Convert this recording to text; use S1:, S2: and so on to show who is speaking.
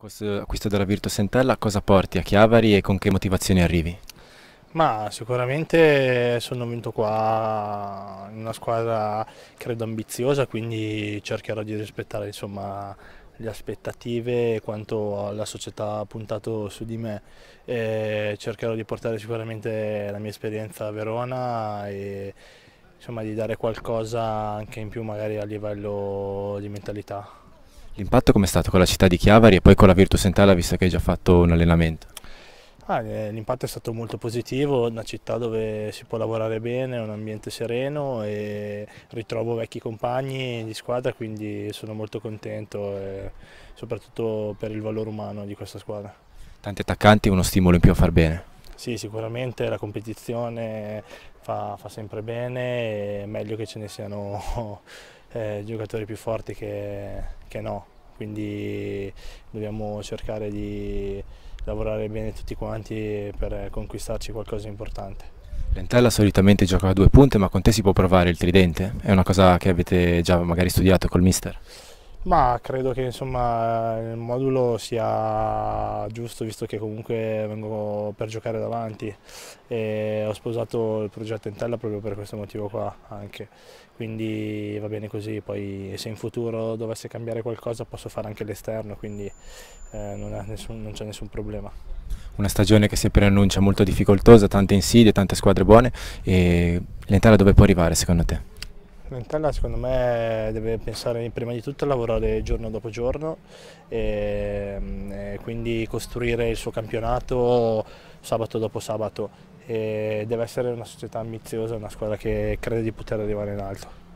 S1: Questo
S2: acquisto della Virtus Entella cosa porti a Chiavari e con che motivazioni arrivi?
S1: Ma sicuramente sono venuto qua in una squadra credo ambiziosa, quindi cercherò di rispettare insomma, le aspettative e quanto la società ha puntato su di me. E cercherò di portare sicuramente la mia esperienza a Verona e insomma, di dare qualcosa anche in più magari a livello di mentalità.
S2: L'impatto com'è stato con la città di Chiavari e poi con la Virtus Entala, visto che hai già fatto un allenamento?
S1: Ah, eh, l'impatto è stato molto positivo, una città dove si può lavorare bene, un ambiente sereno e ritrovo vecchi compagni di squadra, quindi sono molto contento, eh, soprattutto per il valore umano di questa squadra.
S2: Tanti attaccanti, uno stimolo in più a far bene.
S1: Sì, sicuramente la competizione fa, fa sempre bene, è meglio che ce ne siano eh, giocatori più forti che, che no, quindi dobbiamo cercare di lavorare bene tutti quanti per conquistarci qualcosa di importante. Lentella
S2: solitamente gioca a due punte, ma con te si può provare il tridente? È una cosa che avete già magari studiato col mister?
S1: Ma credo che insomma, il modulo sia giusto visto che comunque vengo per giocare davanti e ho sposato il progetto Intella proprio per questo motivo qua anche. Quindi va bene così, poi se in futuro dovesse cambiare qualcosa posso fare anche l'esterno, quindi eh, non, nessun, non c'è nessun problema.
S2: Una stagione che si preannuncia molto difficoltosa, tante insidie, tante squadre buone e l'Intella dove può arrivare secondo te?
S1: Mentella secondo me deve pensare prima di tutto a lavorare giorno dopo giorno e, ehm, e quindi costruire il suo campionato sabato dopo sabato. E deve essere una società ambiziosa, una squadra che crede di poter arrivare in alto.